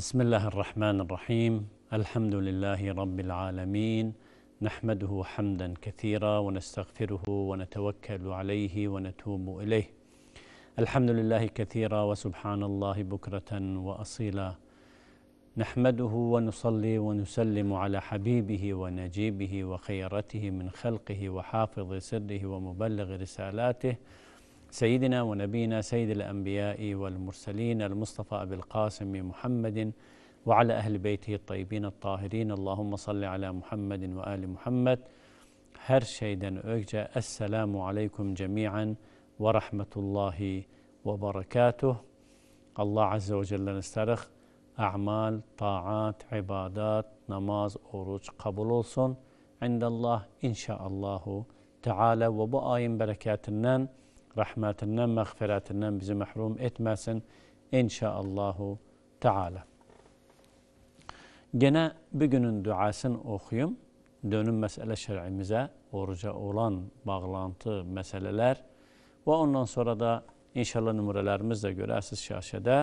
بسم الله الرحمن الرحيم الحمد لله رب العالمين نحمده حمدا كثيرا ونستغفره ونتوكل عليه ونتوب اليه الحمد لله كثيرا وسبحان الله بكره واصيلا نحمده ونصلي ونسلم على حبيبه ونجيبه وخيرته من خلقه وحافظ سره ومبلغ رسالاته سيدنا ونبينا سيد الأنبياء والمرسلين المصطفى أبي القاسم محمد وعلى أهل بيته الطيبين الطاهرين اللهم صل على محمد وآل محمد هر شيدن أجا السلام عليكم جميعا ورحمة الله وبركاته الله عز وجل نسترخ أعمال طاعات عبادات نماز أوروج قبول عند الله إن شاء الله تعالى وبآي بركاتنا rəhmətindən, məğfirətindən bizi məhrum etməsin. İnşaallahu Teala. Yenə bu günün duasını oxuyum. Dönüm məsələ şər'imizə, oruca olan bağlantı məsələlər və ondan sonra da inşallah nömrələrimizlə görəsiz şaşədə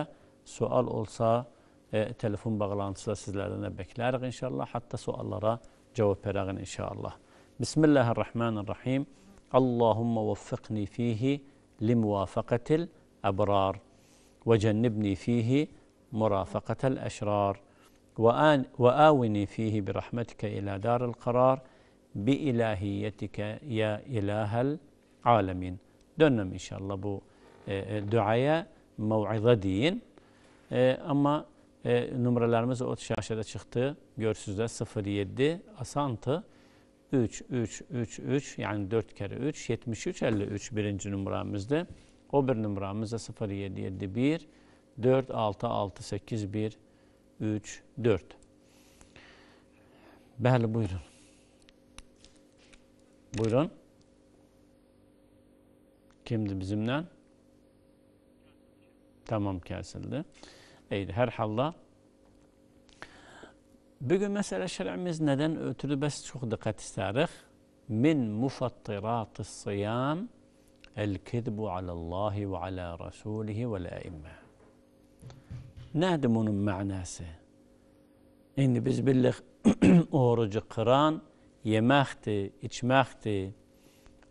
sual olsa e, telefon bağlantısı da sizlərdən bəklərik inşallah. Hətta suallara cavab verərik inşallah. Bismillahirrahmanirrahim. اللهم وفقني فيه لموافقة الأبرار وجنبني فيه مرافقة الأشرار وآوني فيه برحمتك إلى دار القرار بإلهيتك يا إله العالمين دونم إن شاء الله بو آه، آه، دعايا موعظة دين آه، أما numaralarımız o şaşada çıktı. Görsüzde 07 أسانتي 3, 3, 3, 3 yani 4 kere 3, 73, 53 birinci numaramızda. O bir numaramızda 0, 7, 7, 1, 4, 6, 6, 8, 1, 3, 4. Bəli, buyurun. Buyurun. Kimdi bizimle? Tamam kesildi. İyi, her halla Bugun mesela şer'imiz neden ötürü biz çok dikkat isteriz. Min mufattiratı sıyam el ala Allahi ve ala Resulihi ve la Nedim onun manası? Şimdi biz bildik orucu kıran yemekti, içmekti.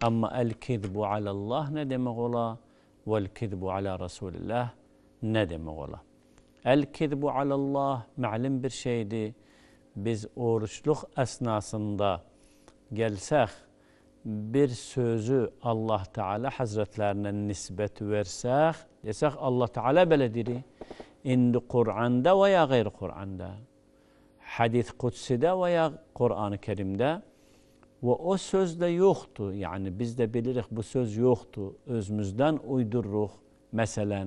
Ama el-kidbu alallah ne demek ola? Vel-kidbu ala Resulillah ne demek ola? El-kidbu alallah malum bir şeydi. biz oruçluk esnasında gelsek bir sözü Allah Teala Hazretlerine nisbet versek desek Allah Teala böyle diri. İndi Kur'an'da veya gayr Kur'an'da. Hadis Kutsi'de veya Kur'an-ı Kerim'de ve o söz de yoktu. Yani biz de biliriz bu söz yoktu. Özümüzden uydururuz. Mesela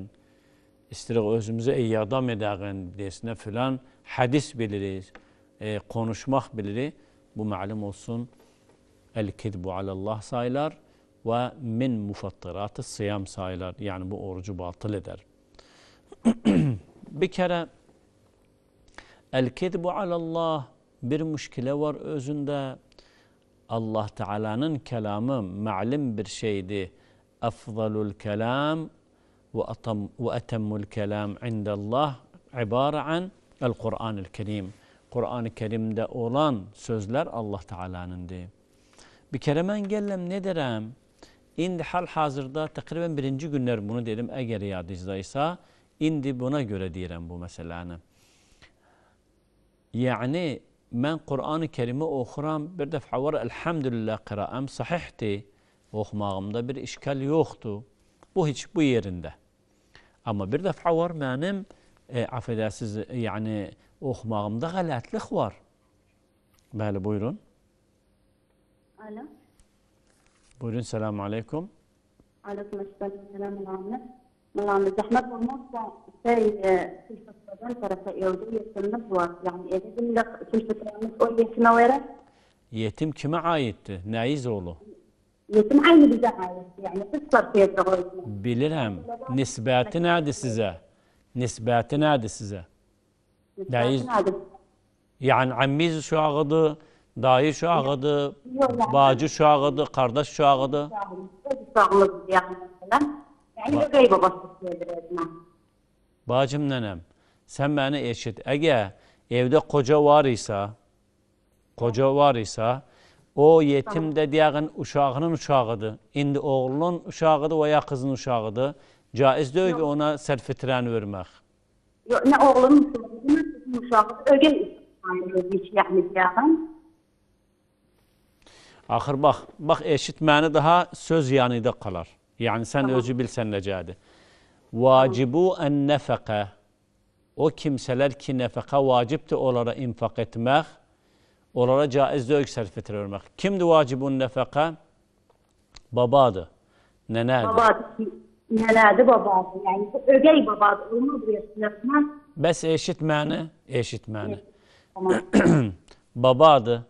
istirik özümüze iyi adam edəğin desinə filan hadis biliriz e, konuşmak biliri. Bu malum olsun el-kidbu alallah sayılar ve min mufattıratı sıyam sayılar. Yani bu orucu batıl eder. bir kere el-kidbu alallah bir müşkile var özünde. Allah Teala'nın kelamı ma'lim bir şeydi. Efzalul kelam ve etemmul kelam indallah ibare an el-Kur'an-ı Kerim. Kur'an-ı Kerim'de olan sözler Allah Teala'nındı. Bir kere ben gellem ne derim? İndi hal hazırda takriben birinci günler bunu dedim eğer yadınızdaysa indi buna göre diyorum bu məsələni. Yani, ben Kur'an ı Kerimi oxuram, bir dəfə var elhamdülillah qiraəm sahihdir. Oxumağımda bir işkal yoktu. Bu hiç bu yerində. Amma bir dəfə var mənim e, affedersiniz, e, yəni oxumağımda qələtlik var. Bəli, buyurun. Alo. Buyurun, selamu aleykum. Aleyküm əsələm, selamu aleykum. Məlamı zəhmət olmazsa, şey, e, kimsəsədən tərəfə evdə yetimimiz var. Yəni, evimdə kimsəsəmiz o yetime verə. Yetim kime aittir? Neyiz oğlu? Yetim aynı bize aittir. Yani biz sarfiyatı koyduk. Bilirim. Nisbeti nedir size? Nisbeti nedir size? داعش yani ammiz şu ağıdı, dayı şu ağıdı, bacı şu ağıdı, kardeş şu ağıdı. Bacım nenem, sen beni eşit. Ege evde koca var ise, koca var ise, o yetim dediğin uşağının uşağıdı, İndi oğlun uşağıdı veya kızın uşağıdı, Caiz diyor ki ona serfitren vermek. Yok, ne oğlunun uşağı ögən keçiyəmiz yağın. Axır bax, bax eşitməni daha söz yanıda qalar. Yəni sən tamam. özü bilsən necədir. Vacibu ən nəfəqə. O kimsələr ki, nəfəqə vacibdir onlara infaq etmək, onlara caizdir öyk sərf etdirmək. Kimdir vacibun nəfəqə? Babadır, nənədir. Babadır, nənədir, babadır. Yəni, ögəy babadır. Olmadır, yaşayasından. Bəs eşit Hı. Eşit mâne. Tamam. Baba adı,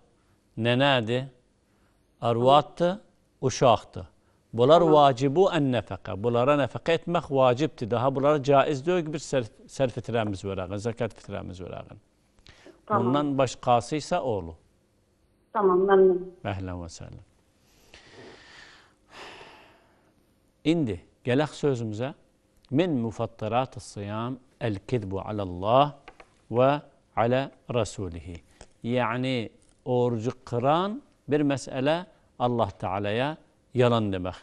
arvattı, uşaktı. Bunlar tamam. vacibu en nefaka. Bunlara nefaka etmek vacipti. Daha bunlara caiz diyor bir ser, ser fitremiz verəğin, zekat fitremiz verəğin. Tamam. Bundan başkası ise oğlu. Tamam, memnun. Əhlə ve səhləm. İndi gələk sözümüzə. Min müfattıratı sıyam el-kidbu alallah ve ala rasulihi. Yani orucu kıran bir mesele Allah Teala'ya yalan demek.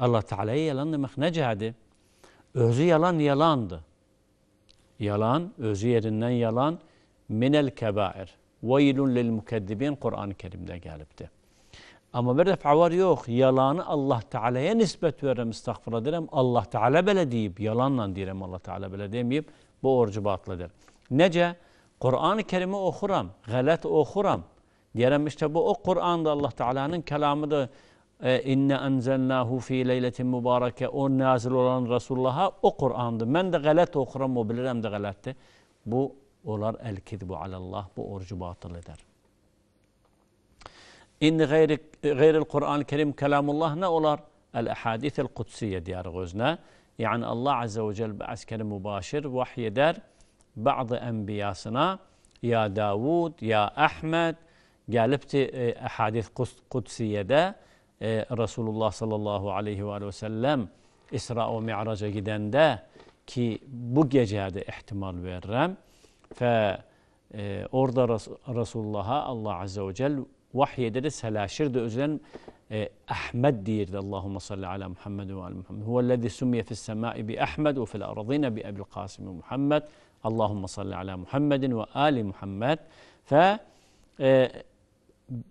Allah Teala'ya yalan demek ne cihadi? Özü yalan yalandı. Yalan, özü yerinden yalan minel kebair. Veylun lil mukeddibin Kur'an-ı Kerim'de gelipti. Ama bir defa var yok. Yalanı Allah Teala'ya nisbet verem, istagfir ederim. Allah Teala böyle deyip, yalanla deyirəm Allah Teala böyle demeyip, bu orucu batlıdır. Nece? Kur'an-ı Kerim'i okuram, galet okuram. Diyelim işte bu o Kur'an'da Allah Teala'nın kelamıdır. E, inne enzelnahu fi leyletin mübareke o nazil olan Resulullah'a o Kur'an'dı. Ben de galet okuram o bilirim de galetti. Bu olar el kidbu alallah bu orucu batıl eder. İnni gayri, gayril Kur'an-ı Kerim kelamullah ne olar? El ehadithel kutsiye diyar gözüne. Yani Allah Azze ve Celle askerim mübaşir vahyeder. eder. بعض أنبياسنا يا داوود يا احمد قالبت آه، احاديث قدسيه ده آه، رسول الله صلى الله عليه واله وسلم اسراء ومعراج جدًا ده كي بو gece احتمال veririm ف orada آه، رسول الله الله عز وجل وحي درس هلا de özlen احمد دير اللهم صل على محمد وال محمد هو الذي سمي في السماء باحمد وفي الارضين بابي القاسم محمد Allahumme salli ala Muhammedin ve ali Muhammed. Fe e,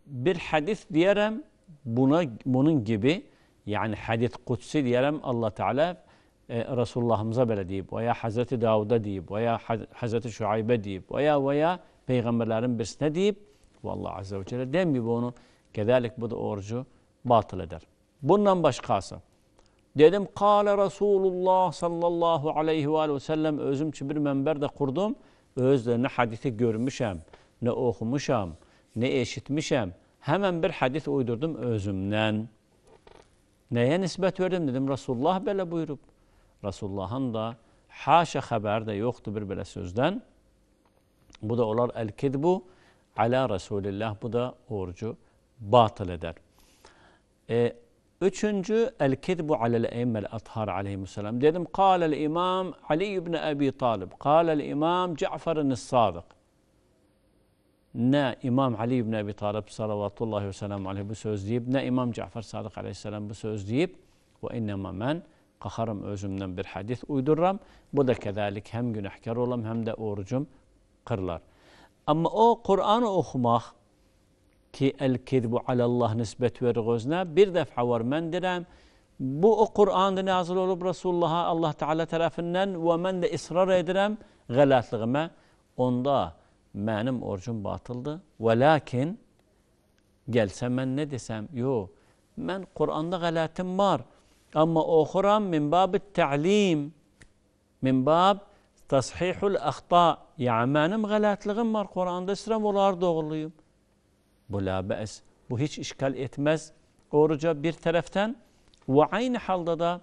bir hadis diyerem buna bunun gibi yani hadis kutsi diyerem Allah Teala e, Resulullah'ımıza böyle deyip veya Hazreti Davud'a deyip veya Hazreti Şuayb'e deyip veya veya peygamberlerin birisine deyip Allah azze ve celle dem gibi onu kederlik bu da orucu batıl eder. Bundan başkası. Dedim kâle Resulullah sallallahu aleyhi ve sellem özüm için bir mənbər də qurdum. Özlə nə hadisi görmüşəm, ne oxumuşam, nə eşitmişəm. Həmən bir hadis uydurdum özümdən. Nəyə nisbət verdim? Dedim Resulullah belə buyurub. Resulullahın da haşa xəbəri də yoxdur bir belə sözdən. Bu da olar el kidbu ala Resulillah. Bu da orucu batıl edər. E, Üçüncü el kizbu alel eyyemmel athar aleyhisselam. Dedim kâlel imam Ali ibn Ebi Talib. Kâlel imam Cafer'in sadık. Ne İmam Ali ibn Ebi Talib salavatullahi ve selamu aleyhi bu söz deyip ne İmam Cafer Sadık aleyhisselam bu söz deyip ve innema men kaharım özümden bir hadis uydururam. Bu da kezalik hem günahkar olam hem de orucum kırlar. Ama o Kur'an'ı okumak ki el-kizbu alallah nisbet vergözne bir defa var men Bu o Kur'an'da nazil olup Resulullah'a Allah Teala tarafından ve men de ısrar edirem galatlığıma onda mənim orucum batıldı. Ve lakin gelsem men ne desem? Yo, men Kur'an'da galatim var. Ama okuram min babit ta'lim. Min bab tasihul ahta. Ya mənim galatlığım var. Kur'an'da isrem olar doğruluyum. Bu la be'es. Bu hiç işgal etmez. Oruca bir taraftan ve aynı halda da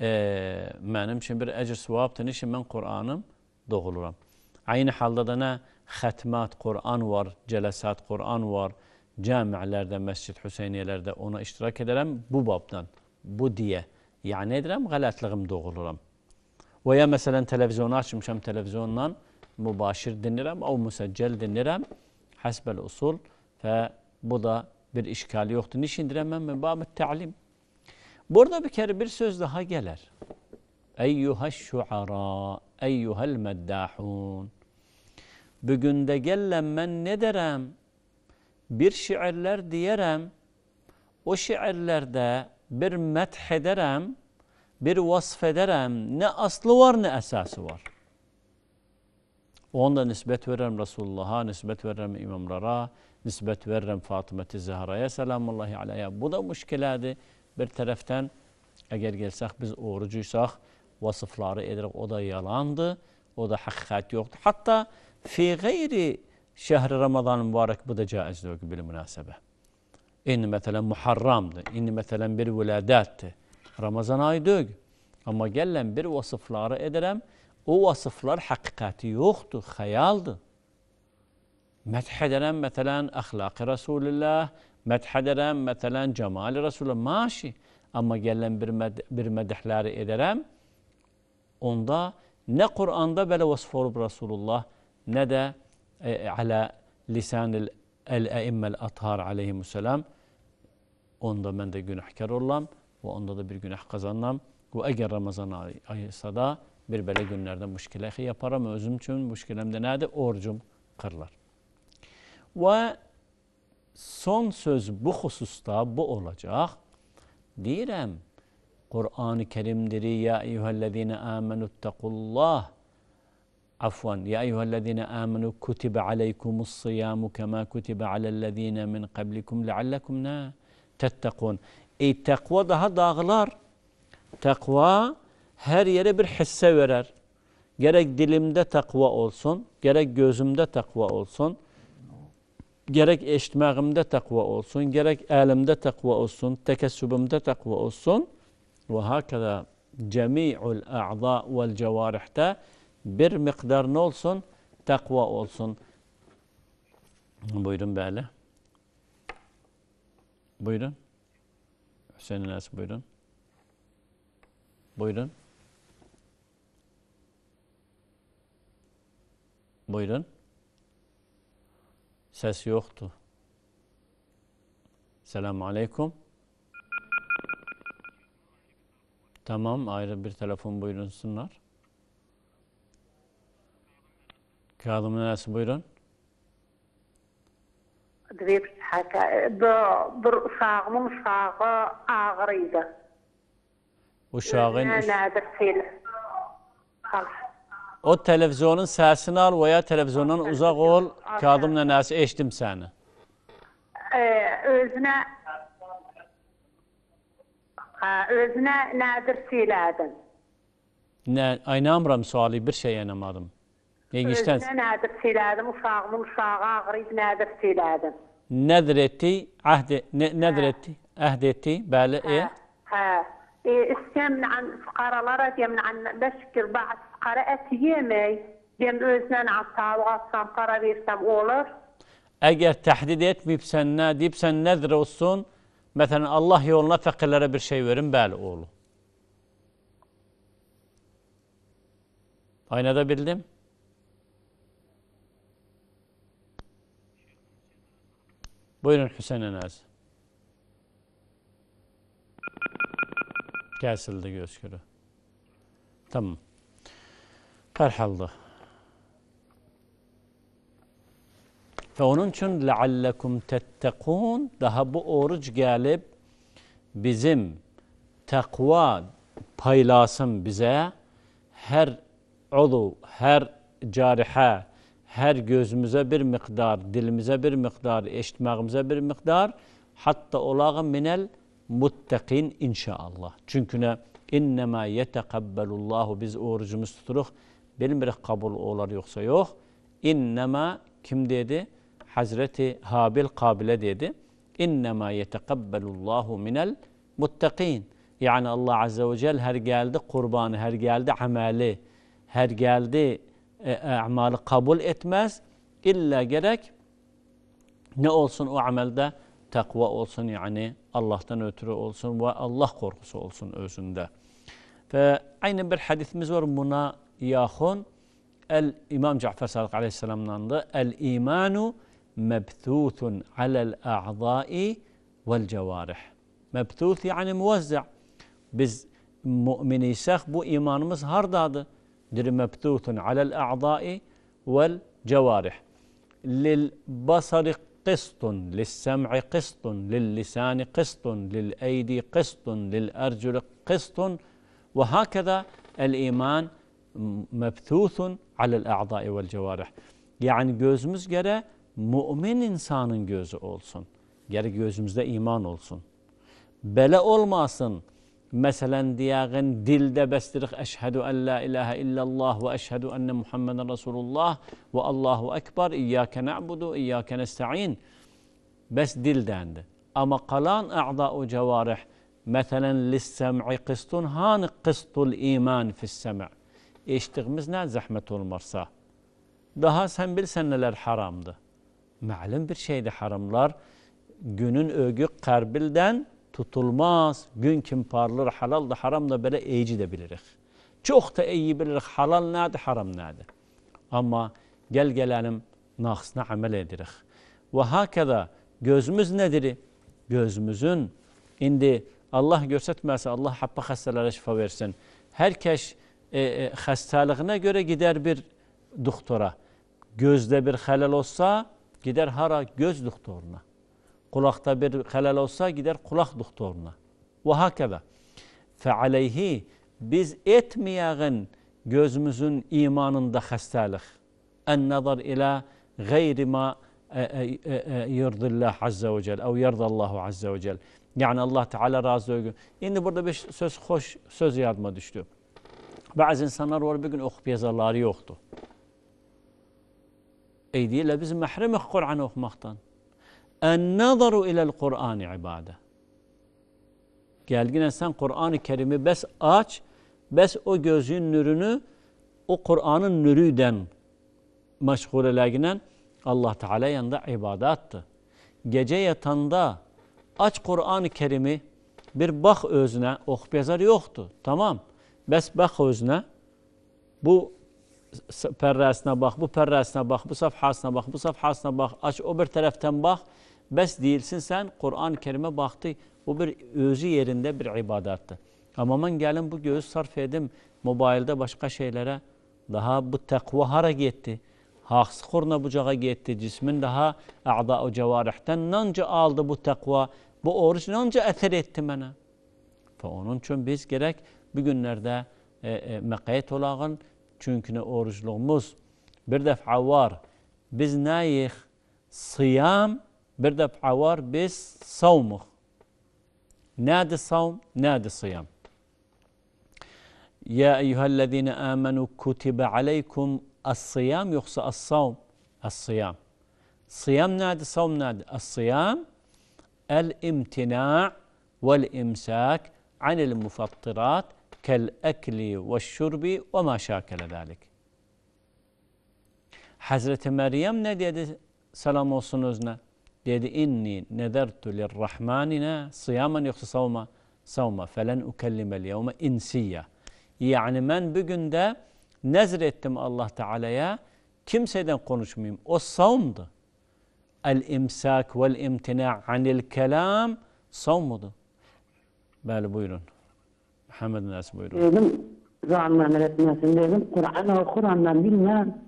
e, benim için bir ecr sevaptın için ben Kur'an'ım doğuluram. Aynı halde de ne? Xetmat Kur'an var, celesat Kur'an var. Cami'lerde, Mescid Hüseyin'lerde ona iştirak ederim bu babdan, bu diye. Yani edirəm, qələtlığım doğuluram. Və ya məsələn televizyonu açmışam, televizyondan mübaşir dinirəm, av müsəccəl dinirəm hasbel usul ve bu da bir işkali yoktu. Niçin diremem mi? Babı ta'lim. Burada bir kere bir söz daha gelir. Eyyuhaş şuara, eyyuhel meddahun. Bugün de gellem ben ne derem? Bir şiirler diyerem. O şiirlerde bir meth ederem, bir vasf ederem. Ne aslı var ne esası var. Onda nisbet verem Resulullah'a, nisbet verem imamlara, nisbet verem Fatıma-i Zehra'ya selamullahi aleyha. Bu da müşkilədir. Bir tərəfdən, eğer gəlsək, biz orucuysak, vasıfları edirik, o da yalandır, o da həqiqət yoxdur. Hatta fi qeyri şəhri Ramazan mübarək bu da caizdir bil münasəbə. İndi məsələn Muharramdır, indi məsələn bir vülədətdir. Ramazan ayı dög. Ama gələn bir vasıfları edirəm, o vasıflar hakikati yoktu, hayaldı. Methederen metelen ahlak-ı Resulullah, methederen metelen cemal-i Resulullah, maşi. Ama gelen bir, med bir medihleri ederem, onda ne Kur'an'da böyle vasıf olup Resulullah, ne de e, ala lisan-ül el-e'immel athar aleyhisselam, onda mən də günahkar olam və onda da bir günah qazanam. Və əgər Ramazan ayısa da bir böyle günlerde müşkilə yaparım yaparam özüm üçün, müşkiləmdə nədir? orcum qırılır. Ve son söz bu hususta bu olacaq. Deyirəm, Qur'an-ı Kerimdir, Ya eyyuhəllezine amenüttəqullah. Afwan, Ya eyyuhəllezine amenü kutibə aleykumus siyamu kəmə kutibə aləllezine min qablikum leallekum nə təttəqun. Ey təqva daha dağılar. Təqva, her yere bir hisse verer. Gerek dilimde takva olsun, gerek gözümde takva olsun, gerek eştimağımda takva olsun, gerek elimde takva olsun, tekessübümde takva olsun. Ve hakeda cemi'ul a'za vel cevarihte bir miktar ne olsun? Takva olsun. Buyurun böyle. Buyurun. Hüseyin Enes buyurun. Buyurun. Buyurun. Ses yoktu. Selamun Aleyküm. Tamam ayrı bir telefon buyurunsunlar. Kağıdımın neresi buyurun. دريت حكا برصاغ من صاغ اغريده وشاغن انا درت O televizyonun səsini al və ya televizyondan uzaq ol. Kadımla nəsə eşdim səni. Ə, özünə ə, özünə nədir söylədim. Nə, aynamıram sualı, bir şey anlamadım. Yengiçdən. Özünə nədir söylədim, uşağımın uşağı ağrıyıb nədir söylədim. Nədir etdi? Əhd nə, nədir hə. etdi? Əhd etdi? Bəli, hə, e. Hə. isteyen bilen fukaralara diye bilen beşiktir bazı fukara et yemey. Dem özden atta atsam para versem olur. Eğer tehdit etmeyipsen ne deyipsen nedir olsun? Mesela Allah yoluna fakirlere bir şey verin bel oğlu. Aynada bildim. Buyurun Hüseyin Enazi. Kəsildi göz kürü. Tamam. Herhalde. Ve onun için leallekum tettekun daha bu oruç gelip bizim takva paylasın bize her ulu, her carihe, her gözümüze bir miktar, dilimize bir miktar, eşitmağımıza bir miktar hatta olağı minel muttakin inşallah. Çünkü ne? İnnemâ yetekabbelullâhu biz orucumuz tuturuk. Benim bir kabul olar yoksa yok. İnnemâ kim dedi? Hazreti Habil Kabil'e dedi. İnnemâ yetekabbelullâhu minel muttakin. Yani Allah Azze ve Celle her geldi kurbanı, her geldi ameli, her geldi e, e, amali kabul etmez. İlla gerek ne olsun o amelde? Takva olsun yani Allah'tan ötürü olsun ve Allah korkusu olsun özünde. Ve aynı bir hadisimiz var buna yakın. El İmam Cafer Sadık Aleyhisselam'dan da el imanu mebthuthun alel a'zai vel cevarih. Mebthuth yani muvazza. Biz mümin isek bu imanımız hardadı. Diri mebthuthun alel a'zai vel cevarih. Lil basari قسط للسمع قسط للسان قسط للأيدي قسط للأرجل قسط وهكذا الإيمان مبثوث على الأعضاء والcevarih. Yani gözümüz göre mümin insanın gözü olsun. Geri gözümüzde iman olsun. Bele olmasın. مثلا دياغن دل بس أشهد أن لا إله إلا الله وأشهد أن محمد رسول الله والله أكبر إياك نعبد إياك نستعين بس دل داند أما قلان أعضاء جوارح مثلا للسمع قسط هان قسط الإيمان في السمع إيش تغمزنا زحمة المرسى Daha للحرام ده معلم بالشيء Malum حرام لار haramlar. Günün ögü karbilden tutulmaz. Gün kim parlır halal da haram da böyle eyici de biliriz. Çok da iyi biliriz halal nerede haram nerede. Ama gel gelelim naksına amel edirik. Ve hakeda gözümüz nedir? Gözümüzün indi Allah görsetmezse Allah happa hastalara şifa versin. Herkes e, e, hastalıqına görə gidər bir doktora. gözde bir xəlal olsa, gider hara? Göz doktoruna. Kulakta bir helal olsa gider kulak doktoruna. Ve hakeza. Fe aleyhi biz etmeyeğin gözümüzün imanında hastalık. En nazar ila gayri ma e, e, e, yırdillah azze ve cel ev yırdallahu azze ve cel. Yani Allah Teala razı olsun. Şimdi burada bir söz hoş söz yardıma düştü. Bazı insanlar var bir gün okup yazarları yoktu. Ey değil, biz mehremek Kur'an okumaktan. En-nazaru ilel Kur'an ibade. Gel yine sen Kur'an-ı Kerim'i bes aç, bes o gözün nürünü o Kur'an'ın nürüden meşgul eleginen Allah Teala yanında ibadattı. Gece yatanda aç Kur'an-ı Kerim'i bir bak özüne, ok yazar yoktu. Tamam. Bes bak özüne. Bu pərrəsinə bak, bu pərrəsinə bak, bu safhasına bak, bu safhasına bak, aç öbür taraftan bak. Bes değilsin sen Kur'an-ı Kerim'e baktı. Bu bir özü yerinde bir ibadattı. Ama ben gelin bu göz sarf edim. Mobilde başka şeylere daha bu tekva hara gitti. Haqsı korna bucağa gitti. Cismin daha a'da-ı cevarihten nanca aldı bu tekva. Bu oruç nanca ether etti bana. Ve onun için biz gerek bugünlerde e, e, meqayet olağın çünkü ne oruçluğumuz bir defa var. Biz neyik? Sıyam برده عوار بس صومه نادي الصوم نادي الصيام يا أيها الذين آمنوا كتب عليكم الصيام يخص الصوم الصيام صيام نادي صوم نادي الصيام الامتناع والإمساك عن المفطرات كالأكل والشرب وما شاكل ذلك حزرة مريم نادي سلام وصنوزنا dedi inni nedertu lirrahmanine sıyamen yoksa savma savma felen ukellimel yevme insiyya. Yani ben bugün de nezir ettim Allah Teala'ya kimseden konuşmayayım. O savmdı. El imsak vel imtina anil kelam savmudu. Böyle buyurun. Muhammed Nas buyurun. Dedim, zamanla öğretmesin dedim. Kur'an'ı okuramdan bilmem.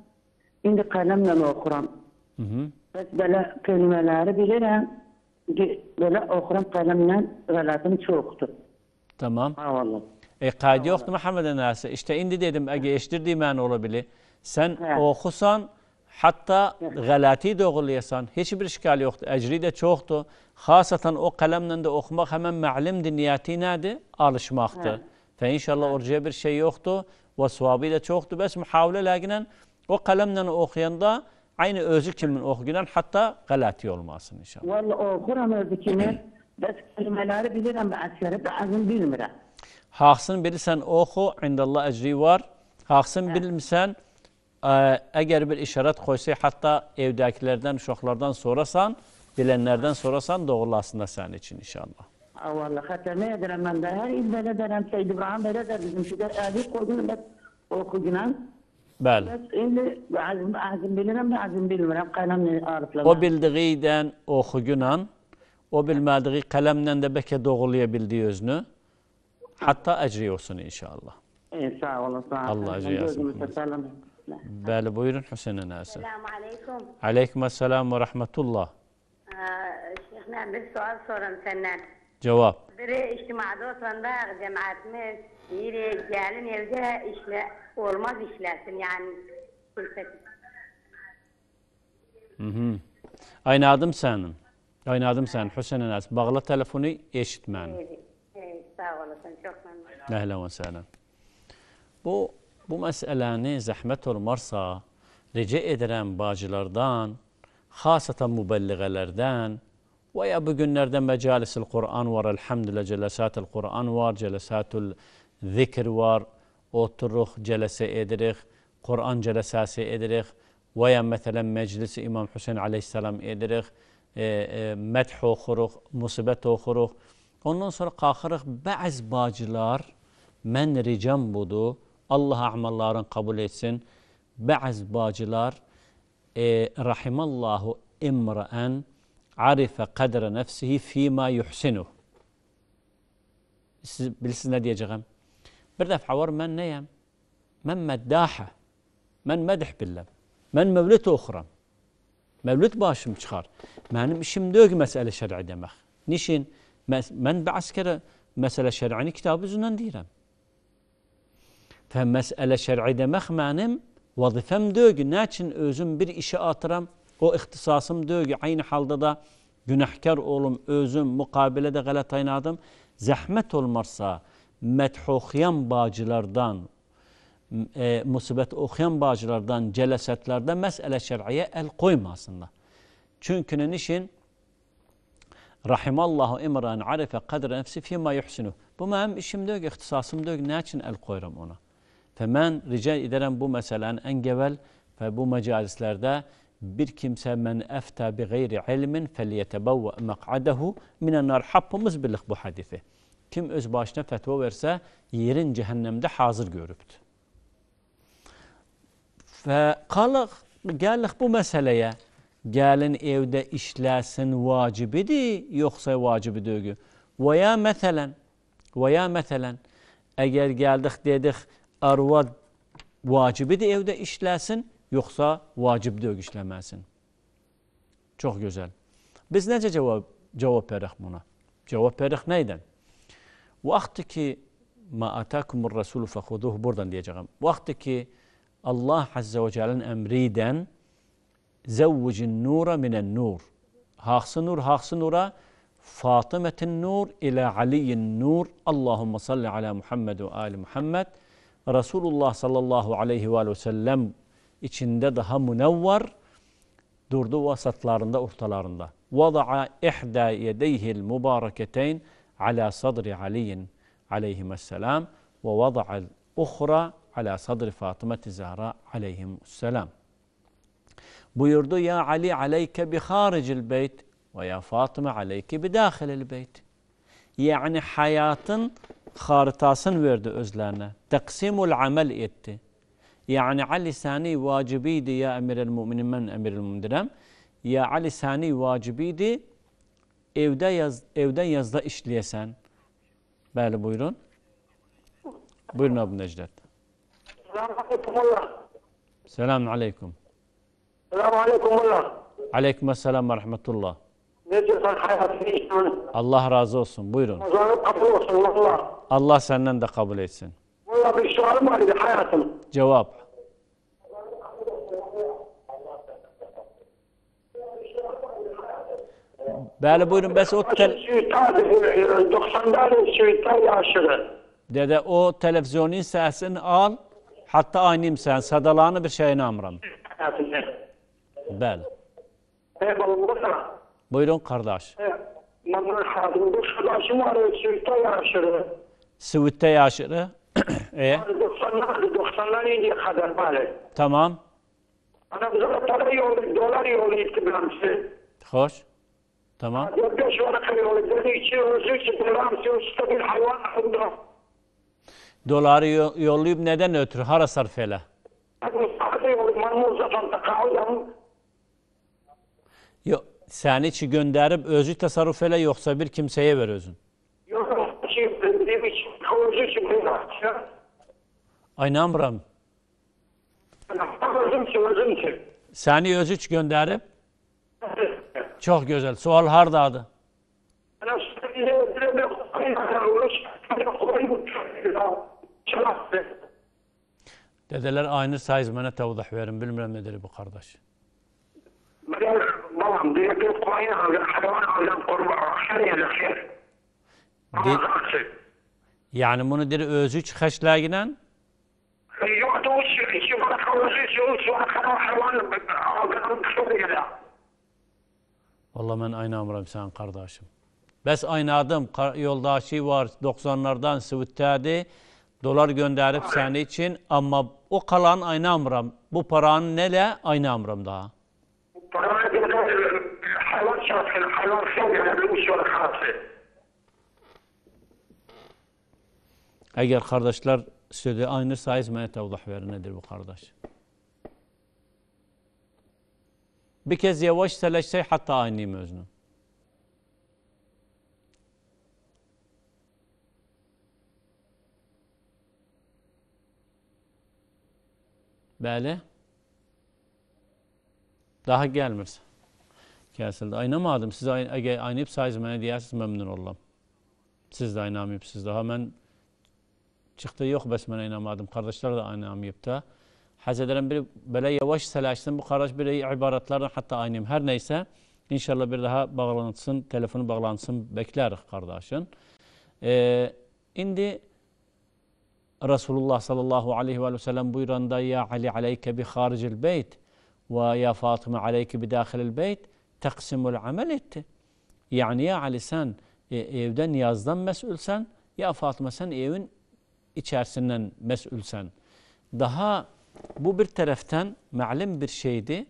Şimdi kalemle okuram. Hı hı. Ben böyle kelimeleri bilirim. Böyle okurum kalemle galatım çoktur. Tamam. Ha vallahi. E kaydı yoktu Muhammed Enası. İşte indi dedim ege eştirdiği mani olabilir. Sen He. okusan hatta galati doğrulayasan hiçbir işgal yoktu. Ecri de çoktu. Hasaten o kalemle de okumak hemen ma'limdi. niyeti neydi? Alışmaktı. He. Fe inşallah orcaya bir şey yoktu. Ve suabı da çoktu. Bes muhavle lakinen o kalemle okuyanda aynı özü kimin okuyan hatta galati olmasın inşallah. Valla okuram özü kimin. Bes kelimeleri bilirim ben şerif azim bilmirəm. Haqsını bilirsən oxu, indallah əcri var. Haqsını bilmirsən, e, eğer bir işaret, qoysa, hatta evdekilerden, şoklardan sorasan, bilenlerden sorasan, da sənin üçün inşallah. Valla xətəmə edirəm mən də. her il belə dərəm, Seyyid İbrahim belə də bizim şükür. Əli qoydum, oxu günən. بله بس اللي بعزم بعزم بلرم بعزم بلرم O bildiği den okuyunan, o bilmediği kalemle de belki doğrulayabildiği özünü hatta olsun inşallah. Evet Allah ecri yazsın. Bəli, buyurun Hüseyin Nasi. Selamun aleyküm. Aleyküm selam ve rahmetullah. Şeyh'le bir sual sorayım senden. Cevap. Biri içtimada oturanda cemaatimiz biri gelin evde işle والماضيش لازم يعني كل فتره اها اي نادم سان اي نادم سان حسن الناس بغلى تلفوني ايش تمان إيه، إيه، اهلا وسهلا بو بو مساله ني زحمه المرسى رجاء درام باجلردان خاصة مبلغ الأردان ويا بقول مجالس القرآن ور الحمد لله جلسات القرآن ور جلسات الذكر ور otururuq, cələsə edirik, Quran cələsəsi edirik və ya məsələn məclisi İmam Hüseyin aleyhisselam edirik, e, e, məth oxuruq, musibət oxuruq. Ondan sonra qalxırıq, bəzi bacılar, mən ricam budur, Allah əmallarını kabul etsin. Bəzi bacılar, e, rahimallahu imrən, arifə qədrə nəfsihi fīmə yuhsinuh. Siz bilirsiniz nə deyəcəyəm? بردف حوار من نيم من مداحة من مدح بالله من مولد أخرى مولد باش مشخار ما مش مدوق مسألة شرع دمخ نيشين من بعسكر مسألة شرع كتاب زنان ديرم فمسألة شرع دمخ ما نم وظيفة مدوق ناتشن أوزم بر إشاء أطرم او اختصاصم دوغ عين حالده دا günahkar oğlum özüm mukabilede galatayın آدم zahmet olmarsa məth oxuyan bacılardan, e, musibət oxuyan bacılardan cələsətlərdə məsələ şər'iyə əl qoymasınlar. Çünkinin için Rahimallahu imran arife qadr nefsi fima yuhsinu. Bu mənim işim deyil, ixtisasım deyil, nə üçün əl qoyuram ona? Və mən rica edərəm bu məsələni ən gəvəl və bu məcalislərdə bir kimsə mən əftə bi qeyri ilmin fəliyətəbəvvə məqədəhu minənar haqqımız bilik bu hadifi kim öz başına fətva versə, yerin cəhənnəmdə hazır görübdür. Və qalıq, gəliq bu məsələyə, gəlin evdə işləsin vacibidir, yoxsa vacibi döyü. Və ya məsələn, və ya məsələn, əgər gəldik dedik, arvad vacibidir evdə işləsin, yoxsa vacib döyü işləməsin. Çox gözəl. Biz necə cavab, cavab verək buna? Cavab verək nə idən? وقتك ما آتاكم الرسول فخذوه بردا ديجغم وقتك الله عز وجل أمريدا زوج النور من النور هاخس نور هاخس نورا فاطمة النور إلى علي النور اللهم صل على محمد وآل محمد رسول الله صلى الله عليه وآله وسلم içinde daha münevver durdu vasatlarında ortalarında. Vada'a ihda yedeyhil mübareketeyn على صدر علي عليهما السلام ووضع الأخرى على صدر فاطمة الزهراء عليهم السلام بيردو يا علي عليك بخارج البيت ويا فاطمة عليك بداخل البيت يعني حياة خارطاسن ويردو أزلانا تقسيم العمل إت يعني علي ثاني واجبيدي يا أمير المؤمنين من أمير المؤمنين يا علي ثاني واجبيدي evde yaz, evden yazda işleyesen. Bəli, buyurun. Buyurun Abu Necdet. Selamun aleyküm. Selamun aleyküm. Aleyküm selam ve rahmetullah. Necəsən həyatın işin? Allah razı olsun. Buyurun. Allah. Allah senden de kabul etsin. Valla bir sualım var idi hayatım. Cevap. Bəli, buyurun. Bəs o tel... Suitlər, 90-dan suitlər yaşırır. o televizyonun səsini al, hətta aynıyım sən, sədalanı bir şeyini amıram. Bəli. Buyurun, qardaş. Mənim xadimdə qardaşım var, suitdə yaşırır. Suitdə yaşırır? e? 90'lar, 90'lar indiye kadar böyle. Tamam. Ana bize para yolu, dolar yolu itti Hoş. Tamam. Doları yollayıp neden ötürü? Hara sarfele. Yok, sen içi gönderip özü tasarruf ele yoksa bir kimseye ver özün. Yok, özü için Ay namram. Özüm için, özüm için. Seni özü gönderip çok güzel. Sual hardadı. Dedeler aynı sayız mənə təvdah verin. Bilmirəm nedir bu kardeş. De, yani bunu dedi özü giden. Yox, da o çıxışı var, özü çıxışı var, Allah ben aynı amram sen kardeşim. Bes aynadım yoldaşı var 90'lardan Svüttadi. Dolar gönderip sen için ama o kalan aynı amram. Bu paranın nele aynı amram daha. Eğer kardeşler söyledi aynı sayız, bana tevdah verin nedir bu kardeş? بكز يوش ثلاثة hatta أني مزنون Böyle. Daha gelmez. Kesildi. Aynamadım. Siz aynayıp aynayıp sayız bana diyersiniz memnun olam. Siz de aynamayıp siz daha. Ben çıktı yok bes ben aynamadım. Kardeşler de aynamayıp da. Hazretlerim bir böyle yavaş selaştım. Bu kardeş bir ibaratlardan hatta aynıyım. Her neyse inşallah bir daha bağlansın, telefonu bağlansın bekler kardeşin. Ee, indi Resulullah sallallahu aleyhi ve sellem buyuranda ya Ali aleyke bi haricil beyt ve ya Fatıma aleyke bi dâhilil beyt taksimul amel etti. Yani ya Ali sen e, evden yazdan mesulsen ya Fatıma sen evin içerisinden mesulsen. Daha bu bir taraftan malum bir şeydi.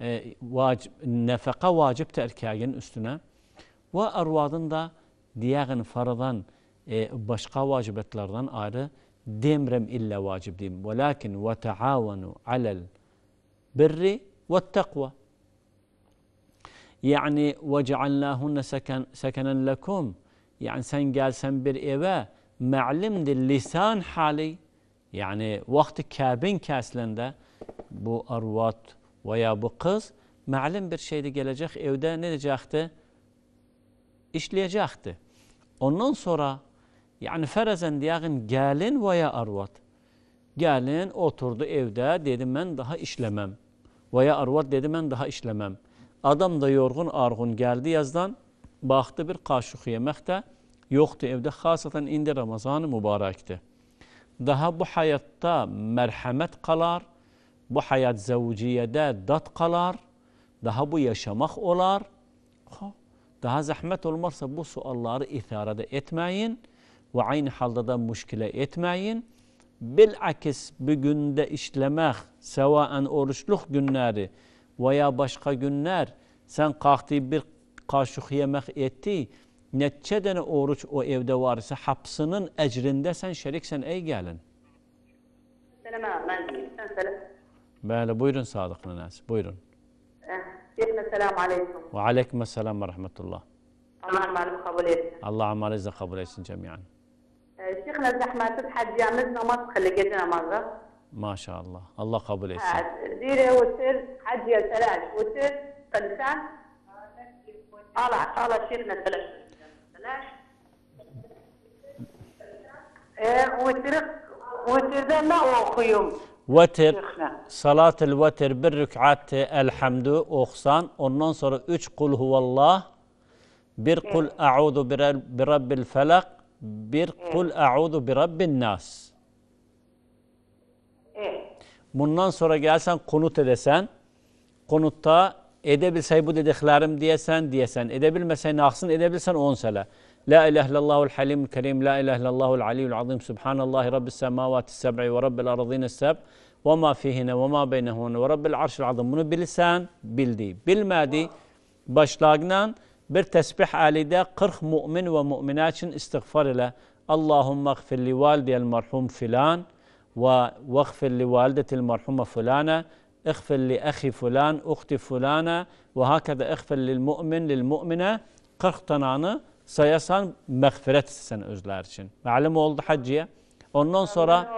E, vacib, nefaka vacipti erkeğin üstüne. Ve arvadın da diğerin faradan e, başka vacibetlerden ayrı demrem illa vacib diyeyim. Ve lakin ve taavanu alel birri ve takva. Yani ve ceallâhunne sekenen lekum. Yani sen gelsen bir eve ma'limdir lisan hali. Yani vakti Kabe'nin kəsilende bu arvat veya bu kız məlum bir şeydi gelecek evde ne diyecekti? İşleyecekti. Ondan sonra yani ferezen diyelim gelin veya arvat. Gelin oturdu evde dedi ben daha işlemem. Veya arvat dedi ben daha işlemem. Adam da yorgun argun geldi yazdan baktı bir kaşık yemekte yoktu evde. Hasaten indi Ramazan-ı Mübarek'ti daha bu hayatta merhamet kalar, bu hayat zevciyede dat kalar, daha bu yaşamak olar. Daha zahmet olmazsa bu sualları itharada etmeyin ve aynı halde de müşkile etmeyin. Bilakis bir günde işlemek, sevaen oruçluk günleri veya başka günler sen kalktı bir kaşık yemek etti, netçe dene oruç o evde varsa hapsının ecrində sən şəriksən ey gəlin. Bəli, buyurun Sadıq nənəsi, buyurun. Şekhna eh, selam aleyküm. Ve aleyküm selam ve rahmetullah. Allah amalınızı kabul etsin. Allah amalınızı kabul etsin cemiyen. Eh, şekhna zahmetin hacımız namaz kıldı gece namazı. Maşallah. Allah kabul etsin. Evet. Eh, dire otur, hacıya selaş. Otur, kılsan. Allah, Allah şekhna selaş. Vetirden ne okuyum? Vetir, salatel vetir bir rük'at elhamdü oksan. Ondan sonra üç kul huvallah, bir kul evet. a'udu bi rabbil felak, bir kul a'udu bi rabbin nas. Bundan sonra gelsen kunut edesen, konutta edebilsey bu dediklerim diyesen diyesen. Edebilmesey naksın edebilsen on sele. La ilahe illallahul halimul kerim. La ilahe illallahul aliyyul azim. Subhanallahi rabbis semavati seb'i ve rabbil arzine seb. Ve ma fihine ve ma beynehune ve rabbil arşil azim. Bunu bilsen bildi. Bilmedi başlığından bir tesbih alide 40 mümin ve müminat için istiğfar ile Allahümme gfir li validiyel merhum filan ve vagfir li validetil merhume filana اغفر لأخي فلان أختي فلانة وهكذا اغفر للmu'min lilmu'mine 40 tanağını sayasan mağfiret sen özler için. Malum oldu hacıya. Ondan sonra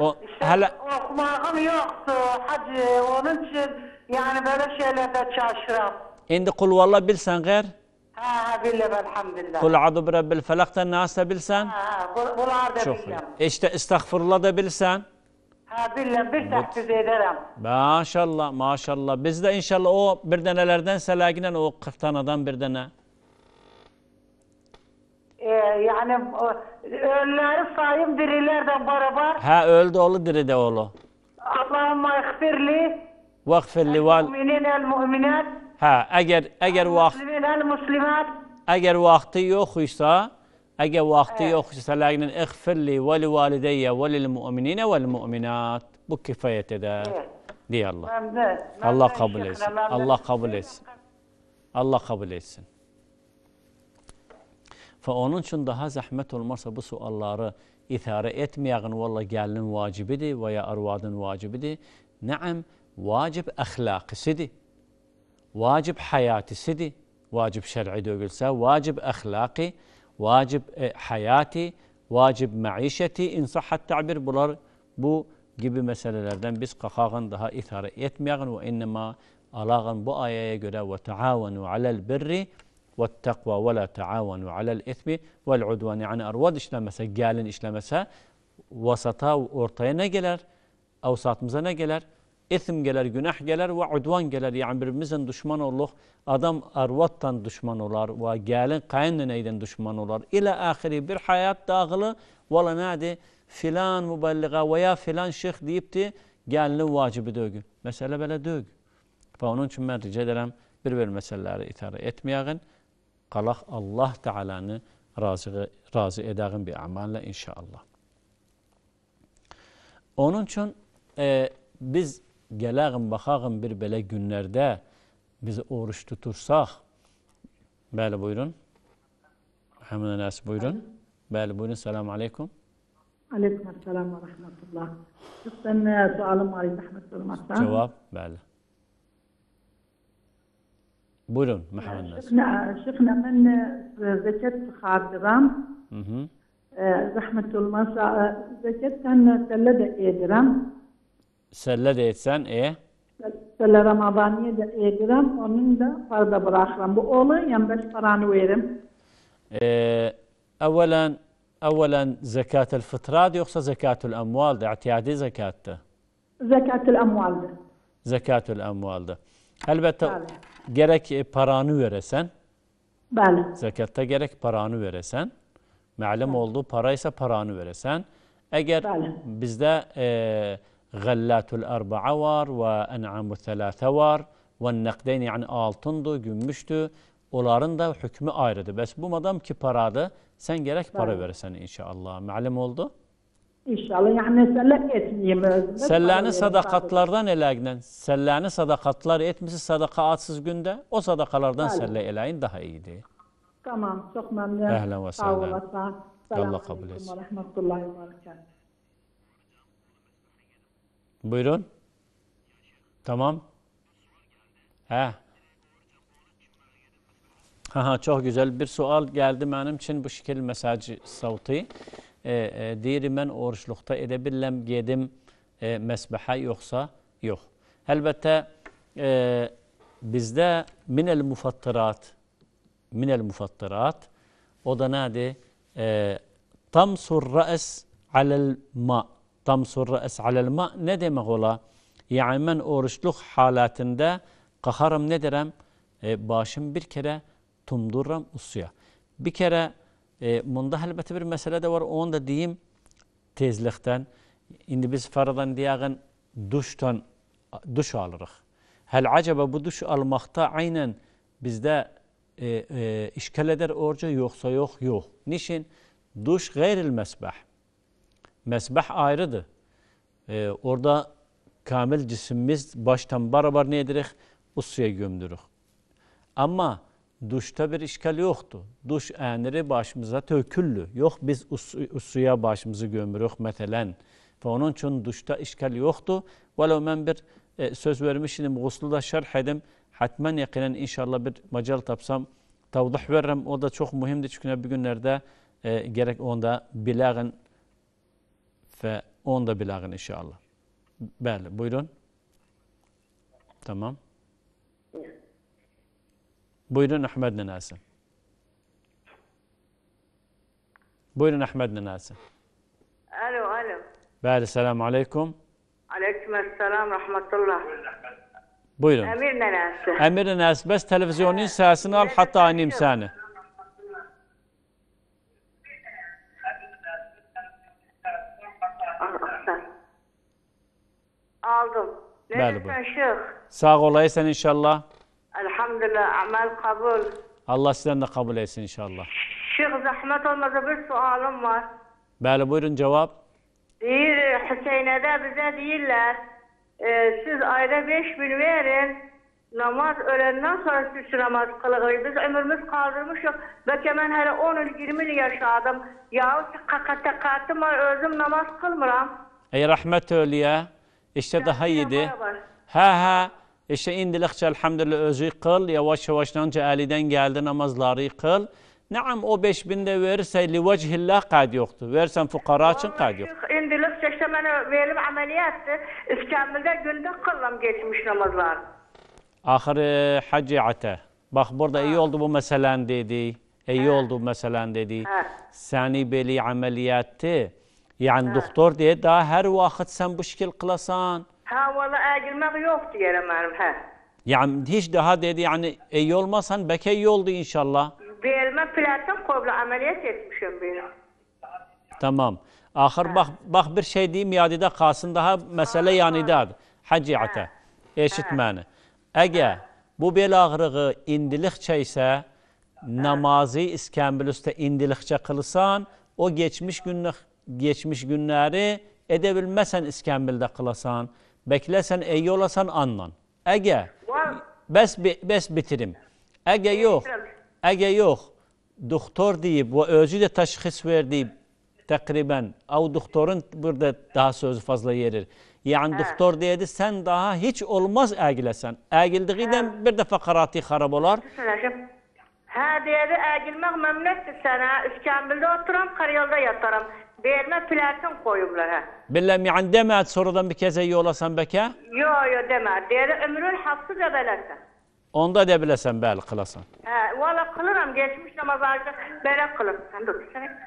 o işte hele okumağım yoktu hacı. Onun için yani böyle şeylerde çarşıram. İndi kul valla bilsen gayr. Ha ha billahi elhamdülillah. Kul adu bi rabbil felak'tan nasa bilsen. Ha ha bunlar da bilsem. İşte estağfurullah da bilsen. Hazırla bir takdir ederim. Maşallah maşallah. Biz de inşallah o bir denelerden selaginen o 40 taneden bir dene. Ee, yani ölüleri sayım dirilerden de beraber. Ha öldü oğlu diri de oğlu. Allahümme ighfirli. Vagfirli val. Müminin el müminat. Ha eğer eğer vakti. Müslümin el müslümat. Eğer vakti yok ise اجا وقتي أه. اخشى سلاجن اغفر لي ولوالدي وللمؤمنين والمؤمنات بكفاية ذلك دي الله ممتاز. الله قبل اسم الله قبل اسم الله قبل اسم فأنون شن ده زحمة المرسى بسو الله إثارة إتميغن والله قالن واجب دي ويا أرواد واجب دي نعم واجب أخلاق سدي واجب حياتي سدي واجب شرعي دوغلسا واجب أخلاقي واجب hayati, vacip maişeti, insan hatta bular bu gibi meselelerden biz kakağın daha ithare etmeyen ve innema alağın bu ayaya göre ve taavenu alel birri ve takva ve la taavenu alel etmi vel udvan yani arvad işlemese, gelin işlemese vasata ortaya ne gelir? Avsatımıza ne gelir? esim gelir, günah gelir ve udvan gelir. Yani birbirimizin düşman olur. Adam arvattan düşman olar ve gelin kayınleneyden düşman olar. İle ahiri bir hayat dağılı valla nadi filan mübelliğe veya filan şeyh deyipti gelinin vacibi dövgü. Mesele böyle dövgü. Ve onun için ben rica ederim bir-bir meseleleri itare etmeyeğin. Qalaq Allah Teala'nı razı, razı edəğin bir amanla inşallah. Onun için e, biz gelağın bakağın bir böyle günlerde biz oruç tutursak böyle buyurun. Hemen Enes buyurun. Böyle buyurun. Selamun Aleyküm. Aleyküm selam ve rahmetullah. Sizden ne sualım var. Zahmet olmazsa. Cevap böyle. Buyurun Muhammed Nas. Şıkna ben e, zekat hatıram. Zahmet e, olmazsa e, zekattan selle de edirim selle de etsen e? Selle Ramazaniye de edirem, onun da farda bırakırım Bu oğlu yembeş paranı veririm. Ee, evvelen اولا زكاه الفطرات yoksa زكاه الاموال ده اعتيادي زكاته زكاه الاموال ده زكاه الاموال ده elbette Bəli. gerek e, paranı veresen Bəli. zekatta gerek paranı veresen malum Bəli. para ise paranı veresen eğer bizde e, Gallatul arba'a var ve en'amu thelâthe var. Ve nekdeyn yani altındı, gümüştü. Onların da hükmü ayrıdır. Bəs bu madam ki paradı, sen gerek para verirsen inşallah. Məlum oldu? İnşallah yani sellek etmeyeyim. Səlləni sadakatlardan eləyinlə. Səlləni sadakatlar etmişsiniz sadakaatsız günde. O sadakalardan selle eləyin daha iyidir. Tamam, çok memnun. Ehlen ve sehlen. Allah kabul etsin. Ve rahmetullahi ve berekatuhu. Buyurun. Tamam. He. ha çok güzel bir sual geldi benim için bu şəkil mesaj sauti. E, e, deyir mən oruçluqda elə bilirəm gedim e, məsbəhə yoxsa yox. Əlbəttə e, bizdə minəl mufattirat minəl mufattirat o da nədir? E, tamsur rəs aləl ma Damsurra es alel ma ne demek ola? Yani ben oruçluk halatında kaharım ne derem? E, başım bir kere tumdururam usuya. Bir kere e, bunda elbette bir mesele de var. Onu da diyeyim tezlikten. Şimdi biz faradan diyeğin duştan duş alırız. Hel acaba bu duş almakta aynen bizde e, e, işgal eder orucu yoksa yok yok. Niçin? Duş gayril mesbah. Mesbah ayrıdır. Ee, orada kamil cisimimiz baştan barabar ne edirik? Suya gömdürük. Ama duşta bir işgal yoktu. Duş eniri başımıza töküllü. Yok biz us usuya başımızı gömürük metelen. Ve onun için duşta işgal yoktu. Velev ben bir e, söz vermiştim, guslu da şerh edim. Hatmen yakinen inşallah bir macal tapsam tavdah veririm. O da çok mühimdi çünkü bu günlerde e, gerek onda bilağın Fe onda bilagın inşallah. Bəli, buyurun. Tamam. Buyurun Ahmet Nenasi. Buyurun Ahmet Nenasi. Alo, alo. Bəli, selamu aleyküm. Aleyküm selam, rahmetullah. Buyurun. Emir Nenasi. Emir Nenasi, bas televizyonun səsini al, hatta anayım səni. Bəli, buyurun. Sağ olaysan inşallah. Elhamdülillah, amel kabul. Allah sizden de kabul etsin inşallah. Şeyh zahmet olmasa bir sualım var. Bəli, buyurun cevap. Deyir, Hüseyne'de bize değiller. E, siz ayda beş bin verin. Namaz öğlenden sonra siz namaz kılıyoruz. Biz ömrümüz kaldırmışız. Belki ben hele 10 yıl 20 yıl yaşadım. Yahu kakata katım var özüm namaz kılmıram. Ey rahmet öyle ya. İşte daha iyiydi. Ha ha. İşte indilikçe elhamdülillah özü kıl. Yavaş yavaşlanca eliden geldi namazları kıl. Naam o beş binde verirse li vecihillah kaydı yoktu. Versen fukara için kaydı yoktu. İndilikçe işte bana verim ameliyattı. İskamilde günde kıllam geçmiş namazlar. Ahire haciate. Bak burada ha. iyi oldu bu meselen dedi. İyi ha. oldu bu meselen dedi. Ha. Seni beli ameliyattı. Yani ha. doktor diye daha her vakit sen bu şekil kılasan. Ha valla girmek yok diyelim hanım ha. Yani hiç daha dedi yani iyi olmasan beke iyi oldu inşallah. Belime platin kobra ameliyat etmişim benim. Tamam. Ahir ha. bak bak bir şey diyeyim yadida kalsın daha mesele ha. yanidadır. Haciata. Ha. Eşitmeni. Ege bu bel ağrığı indilikçe ise namazı iskembil üstte indilikçe kılsan o geçmiş günlük geçmiş günleri edebilmesen bilməsən İskəmbildə beklesen bəkləsən, olasan anlan. Əgə, bəs, bəs bitirim. Əgə yok, əgə yok, doktor deyib ve özü də təşxis verdiyib təqribən. Av doktorun burada daha sözü fazla yerir. Yani doktor deyədi, sen daha hiç olmaz əgiləsən. Əgildiyidən bir defa karatı xarab olar. Sənəcəm. Hə, deyədi, əgilmək məmnətdir sənə. İskəmbildə oturam, karyolda yataram. Bir Verme platin koyumlar ha. Billemi an hani demet sorudan bir kez iyi olasan beke? Yo yo deme. Diğer ömrün hakkı da belesen. Onda da bilesen bel kılasan. He, valla kılırım. Geçmiş namazlarda böyle kılırım. Sen dur sen.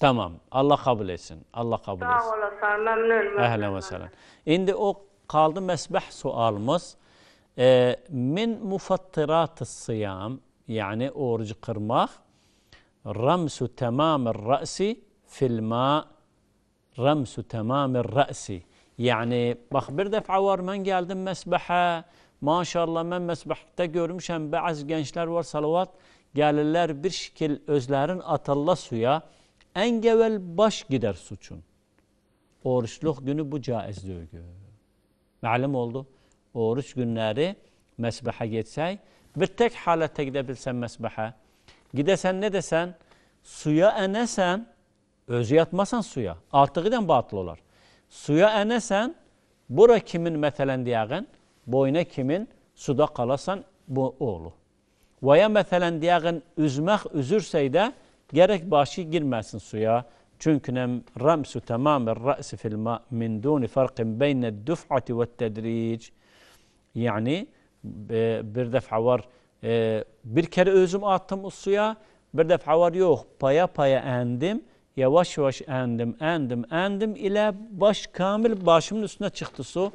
Tamam. Allah kabul etsin. Allah kabul etsin. Sağ olasın. Memnun. Ehlen ve selam. Şimdi o kaldı mesbeh sualımız. Ee, min mufattiratı sıyam yani orucu kırmak ramsu tamamı ra'si fil ma remsu tamamir ra'si. Yani bak bir defa var ben geldim mesbaha. Maşallah ben mesbahta görmüşəm bazı gençler var salavat gelirler bir şekil özlerin atalla suya. En gevel baş gider suçun. Oruçluk günü bu caizdir ögü. Məlum oldu. Oruç günleri mesbaha geçsək, bir tek halette gidebilsen mesbaha. Gidesen ne desen, suya enesen, Özü yatmasan suya. Altığıdan batıl olar. Suya enesen, bura kimin meselen diyeğen, boyuna kimin suda kalasan bu oğlu. Veya meselen diyeğen üzmek üzürseyde gerek başı girmesin suya. Çünkü nem ramsu tamamen ra'si fil ma min duni farkin beyne duf'ati ve tedric. Yani bir defa var e, bir kere özüm attım o suya, bir defa var yok paya paya endim. Yavaş yavaş endim, endim, endim ile baş kamil başımın üstüne çıktı su.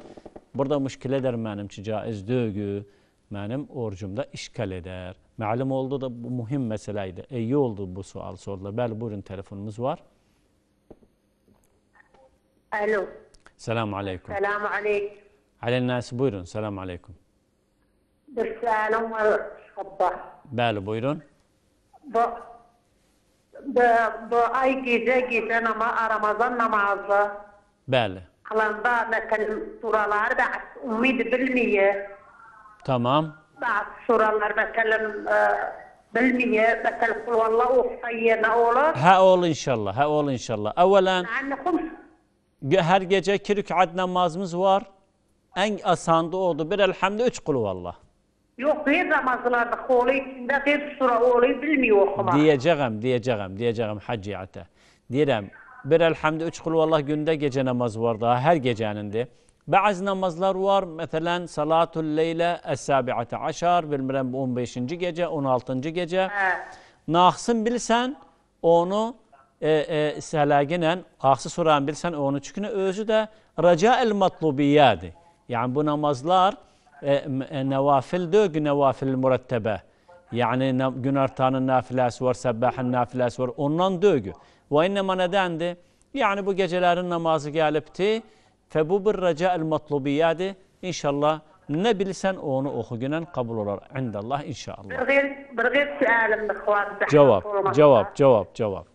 Burada müşkil eder mənim için caiz dögü, mənim orucumda işgal eder. Məlum oldu da bu mühim meseleydi. E, iyi oldu bu sual sordular Bəli, buyurun telefonumuz var. Alo. Selamun aleyküm. Selamun aleyküm. Alel Nasi buyurun. Selamun aleyküm. Bir sualım var. Şabba. Bəli, buyurun. Bu duayı gece gece nama Ramazan namazı. Bəli. Kılanda mesela suralar da umid bilmiyor. Tamam. Bazı suralar mesela بالمية مثلا قل والله وصينا olur. Ha ol inşallah, ha ol inşallah. Evvelen her gece iki rükat namazımız var. En asandı oldu. Bir elhamdü, üç kulu Yok bir namazlardık oğlu içinde bir sura oğlu bilmiyor okumak. Diyeceğim, diyeceğim, diyeceğim haciyata. Deyirəm, bir elhamdə üç qul Allah gündə gece namazı var daha, hər gecənindir. Bazı namazlar var, Mesela, salatul leylə əs-səbiətə aşar, bilmirəm, 15-ci 16-cı gecə. Hə. Naxsın onu e, e, sələqinə, axsı suran bilsən onu, çünkü özü de rəca el-matlubiyyədir. Yani bu namazlar, نوافل دوغ نوافil مرتبة yani gün günartanın nafilesi var, sabahın nafilesi var. Ondan dövgü. Ve innema nedendi? Yani bu gecelerin namazı gelipti. Fe bu bir reca'il matlubiyadi. İnşallah ne bilsen onu oku günen kabul olar. İndallah inşallah. Cevap, cevap, cevap, cevap.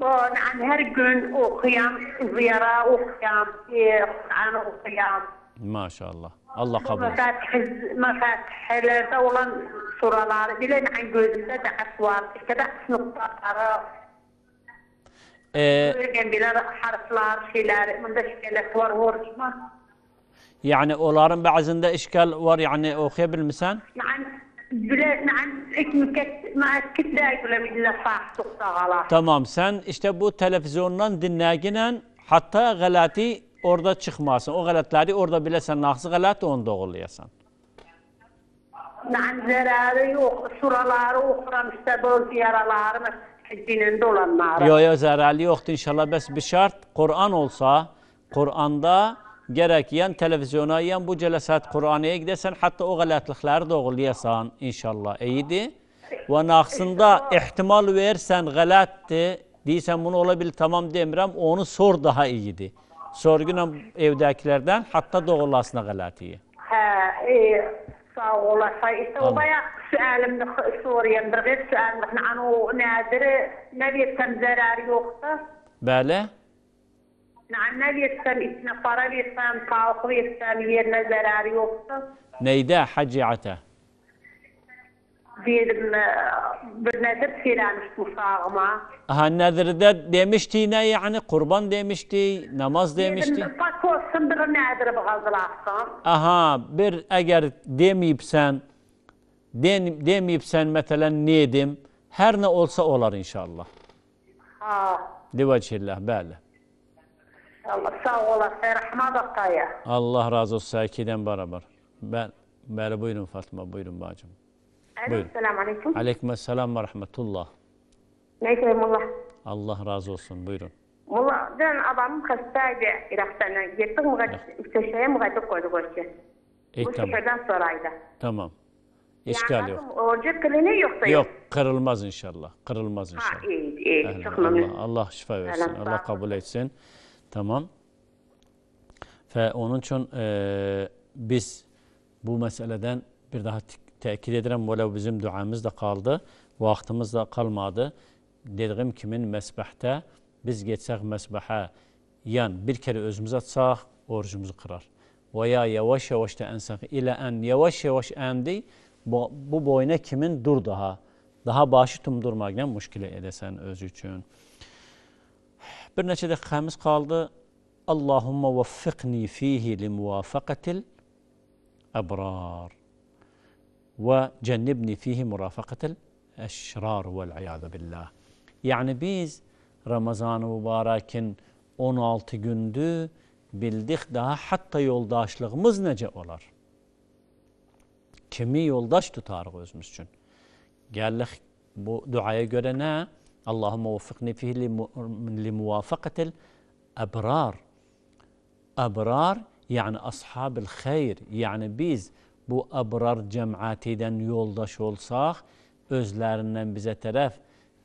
Ben her gün okuyam, ziyara okuyam, e, Kur'an okuyam. Maşallah. Allah kabul etsin. Mefatih, mefatihilerde olan suraları bilen gözümde de asvar. İşte de noktaları ee, Örgen bilen harflar, şeyler, bunda şeyler var, horuşma. Yani onların bazında işgal var yani okuyabil misin? Yani Tamam sen işte bu televizyondan dinleyinen hatta galati orada çıkmasın, O qələtləri orada biləsən, nağsı qələt onu doğrulayasan. Yani zararı yok. Şuraları uğramışsa boz yaralarımız dininde olanlara. Yok yok zararı yoktu inşallah. Bəs bir şart Kur'an olsa, Kur'an'da gerek yan televizyona yan bu celesat Kur'an'a gidersen hatta o galatlıkları doğrulayasan inşallah. İyiydi. Ve naksında ihtimal versen galattı. Deysen bunu olabilir tamam demirəm. Onu sor daha iyiydi sorgunum evdekilerden hatta doğrulasına qalatiyi. Ha, e, sağ olasa. İşte o bayağı sualimni soruyan bir qız sualimni hani ana o nədir? Nə versəm zərəri yoxdur? Bəli. Yani ne versem, içine para versem, tavuk versem yerine zararı yoktur. Neyde haciata? dedim e, bir nedir söylemiş bu sağıma. Ha nedirde demişti ne yani kurban demişti, namaz demişti. Dedim bak olsun bir nedir bu hazırlarsın. Aha bir eğer demeyipsen, den, demeyipsen mesela nedim, her ne olsa olar inşallah. Ha. Livacillah, böyle. Allah sağ olasın, rahmet ataya. Allah razı olsun, ikiden beraber. Ben, böyle buyurun Fatma, buyurun bacım. Evet, Buyurun. Selamun aleyküm. Aleykümselam ve rahmetullah. Neyse mullah. Allah razı olsun. Buyurun. Mullah, ben abam hastaydı Irak'tan. Gittik ah. müsteşeye mügadik koyduk oraya. E, Bu tamam. şekerden sonraydı. Tamam. İşgal yani yok. Orca kliniği yoksa yok. Yok, kırılmaz inşallah. Kırılmaz inşallah. Ha, iyi, iyi. Çok Allah, Allah şifa versin. Allah kabul etsin. Tamam. Ve onun için e, biz bu meseleden bir daha Təkid edirəm, vələ bizim duamız da kaldı, vaxtımız da kalmadı. Dediyim kimin məsbəhdə biz geçsək məsbəhə, yan, bir kere özümüz açsaq, orucumuzu qırar. Veya yavaş yavaş da ənsək ilə ən, yavaş yavaş əndi, bu, bu boyuna kimin dur daha. Daha başı tüm tumdurmaqla müşkilə edesen özü üçün. Bir neçə dəqiqəmiz kaldı? Allahumma vəffiqni fihi li muvafaqatil əbrar ve fihi murafakatel eşrar vel iyazu billah. Yani biz Ramazan-ı Mübarek'in 16 gündü bildik daha hatta yoldaşlığımız nece olar. Kimi yoldaş tutarıq özümüz üçün. Gəliq bu duaya görə ne Allahümme vuffiqni fihi li muvafaqatil əbrar. Əbrar, yəni ashabil xeyr, Yani biz bu abrar cemaatiden yoldaş olsaq, özlerinden bize tərəf,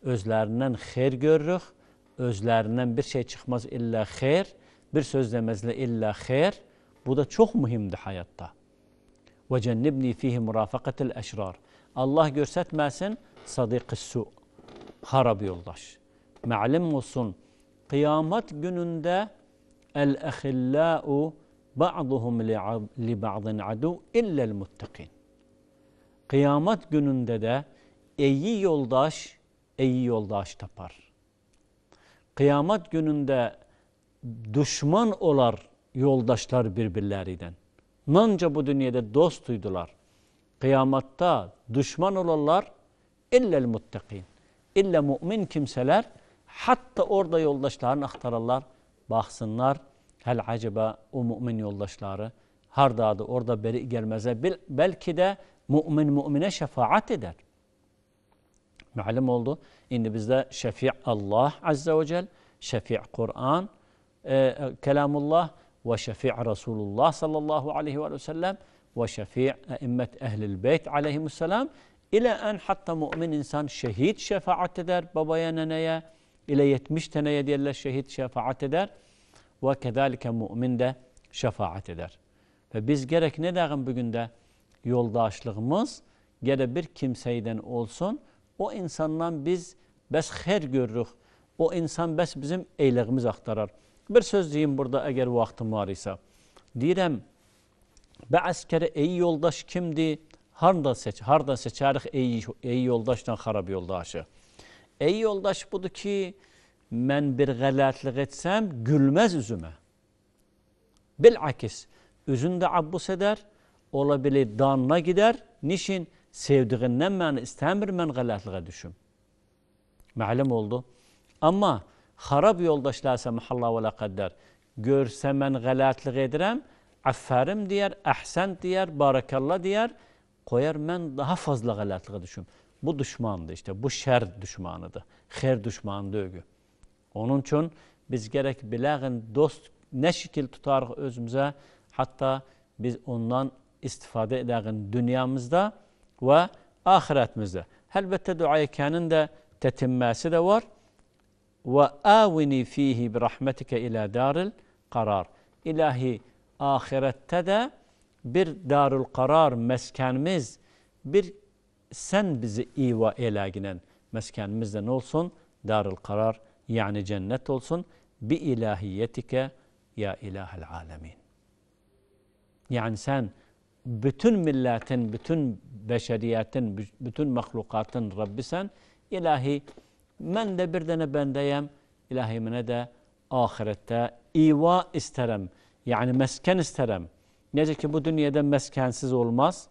özlerinden xeyr görürük, özlerinden bir şey çıxmaz illa xeyr, bir söz demezle illa xeyr. Bu da çok mühimdir həyatda. Və cənnibni fihi murafaqatil əşrar. Allah görsətməsin sadiqi su, harab yoldaş. Məlim olsun, qiyamət günündə el-əxilləu ba'duhum li ba'din adu illel muttakin. Kıyamet gününde de iyi yoldaş iyi yoldaş tapar. Kıyamet gününde düşman olar yoldaşlar birbirlerinden. Nanca bu dünyada dostuydular. Kıyamatta düşman olanlar illel muttakin. İlle mümin kimseler hatta orada yoldaşlarını aktararlar, baksınlar Hel acaba o mümin yoldaşları har dağda orada beri gelmeze belki de mümin mümine şefaat eder. Malum oldu. Şimdi bizde şefi' Allah Azze ve Celle, şefi' Kur'an, e, kelamullah ve şefi' Resulullah sallallahu aleyhi ve sellem ve şefi' emmet ehlil beyt aleyhisselam ile en hatta mümin insan şehit şefaat eder babaya neneye ile 70 teneye diğerler şehit şefaat eder. və kədəlikə mümin də şəfaət edər. Və biz gərək nə dəğin bu gündə yoldaşlığımız gələ bir kimsəydən olsun, o insandan biz bəs xər görürük, o insan bəs bizim eylığimiz axtarar. Bir söz deyim burada əgər vaxtım var isə. Deyirəm, bə əskərə ey yoldaş kimdir? Harda, seç, harda seçərik ey, ey yoldaşdan xarab yoldaşı? Ey yoldaş budur ki, mən bir qələtliq etsəm, gülməz üzümə. Bilakis, üzün də abbus edər, ola bili danına gidər. Nişin? Sevdiğindən mən istəmir, mən qələtliqə düşüm. Məlum oldu. Amma xarab yoldaşlarsa məhalla və ləqəddər, görsə mən qələtliq edirəm, əffərim deyər, əhsən deyər, barakalla deyər, qoyar mən daha fazla qələtliqə düşüm. Bu düşmandır işte, bu şər düşmanıdır, xeyr düşmanı dövgü. Onun üçün biz gərək biləğin dost nə şəkil tutarıq özümüzə, hətta biz ondan istifadə edəğin dünyamızda və axirətimizdə. Həlbəttə duaykənin də tətinməsi də var. Və əvini fihi bir rəhmətikə ilə daril qarar. İlahi, axirətdə də bir darül qarar məskənimiz, bir sən bizi iva eləginən məskənimiz də nə olsun? Darül qarar yani cennet olsun bi ilahiyetike ya ilahel alemin. Yani sen bütün milletin, bütün beşeriyetin, bütün mahlukatın Rabbi sen. İlahi ben de bir tane bendeyim. İlahi mene de ahirette iva isterim. Yani mesken isterim. Nece ki bu dünyada meskensiz olmaz.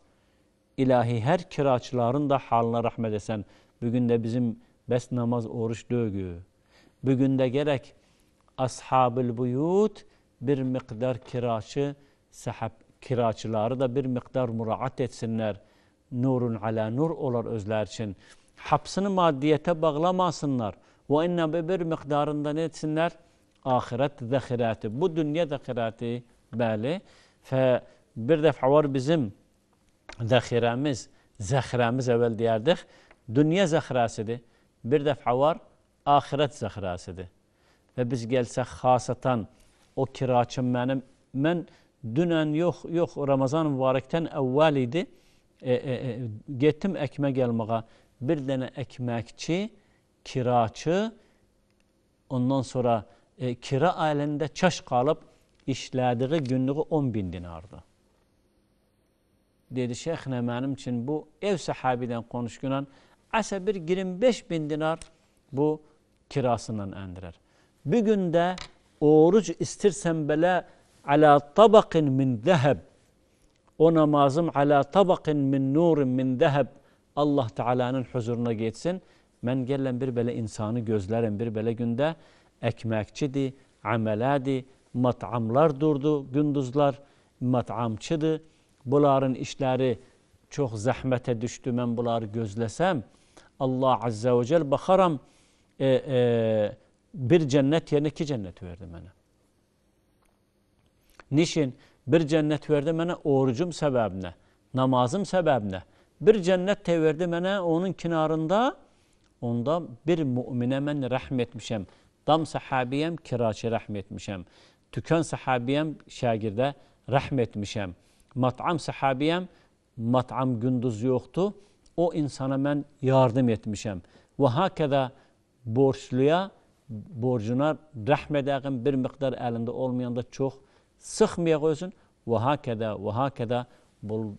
İlahi her kiraçların da haline rahmet esen. Bugün de bizim bes namaz, oruç, dövgü. Bugün de gerek ashabül buyut bir miktar kiraçı sahab kiraçıları da bir miktar muraat etsinler. Nurun ala nur olar özler için. Hapsını maddiyete bağlamasınlar. Ve inne bir miktarında ne etsinler? Ahiret zahirati. Bu dünya zahirati belli. Fe bir defa var bizim zahiremiz, zahiremiz evvel diyerdik. Dünya zahirasidir. Bir defa var axirət zəxrəsidir. Və biz gəlsək xasatan o kiraçım mənim, mən dünən yox, yox Ramazan mübarəkdən əvvəl idi, e, e, e, getdim əkmək gəlməyə, bir dənə əkməkçi, kiraçı, ondan sonra e, kira ailində çaş qalıb, işlədiyi günlüğü 10 bin dinardı. Dedi, şeyxnə mənim üçün bu ev sahabidən konuşgunan əsə bir 25 bin dinar bu kirasından endirer. Bir günde oruç istirsen bile ala tabakin min zeheb. O namazım ala tabakin min nurin min zeheb. Allah Teala'nın huzuruna geçsin. Men gelen bir böyle insanı gözlerim bir böyle günde ekmekçidi, ameladi, mat'amlar durdu gündüzler, mat'amçıdı. Bunların işleri çok zahmete düştü. Men bunları gözlesem Allah Azze ve Celle bakaram.'' e, e, bir cennet yerine iki cennet verdi bana. niçin Bir cennet verdi bana orucum sebebine, namazım sebebine. Bir cennet de verdi bana onun kenarında onda bir mümine mən rahmetmişəm. Dam sahabiyem kiraçı rahmetmişəm. Tükan sahabiyəm şagirdə rahmetmişəm. Mat'am sahabiyem mat'am gündüz yoktu O insana ben yardım etmişim Və hakədə borçluya borcuna rahmet edin bir miktar elinde olmayan da çok sıkmaya koysun. Ve hakeda ve hakeda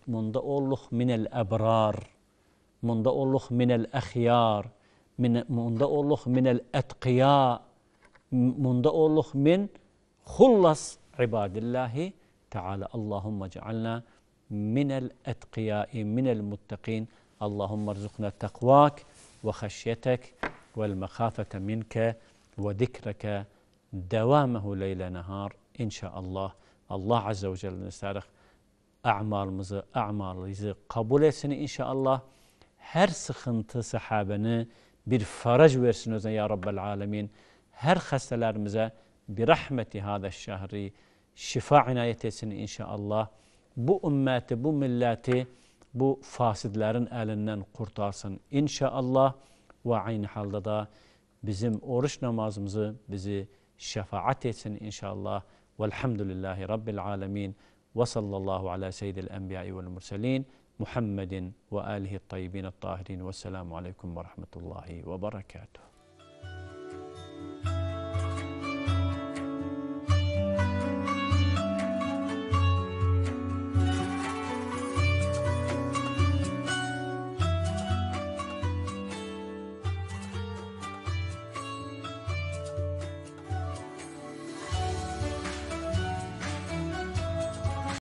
bunda olluk minel ebrar. Bunda olluk minel ehyar. Bunda olluk minel etkiya. Bunda olluk min hullas ibadillahi تعالى اللهم اجعلنا من الأتقياء من المتقين اللهم ارزقنا تقواك وخشيتك والمخافة منك وذكرك devamhu leyle nehar inşallah Allah Azze ve Celle'nin isterek amalımızı, amalımızı kabul etsin inşallah. Her sıkıntı sahabeni bir faraj versin özüne ya Rabbel Alemin. Her hastalarımıza bir rahmeti hâdeş şahri şifa inayet etsin inşallah. Bu ümmeti, bu milleti bu fasidlerin elinden kurtarsın inşallah. ve aynı halde da bizim oruç namazımızı bizi şefaat etsin inşallah. Velhamdülillahi Rabbil alemin ve sallallahu ala seyyidil enbiya'i vel murselin Muhammedin ve alihi tayyibin tahirin ve selamu aleyküm ve rahmetullahi ve berekatuhu.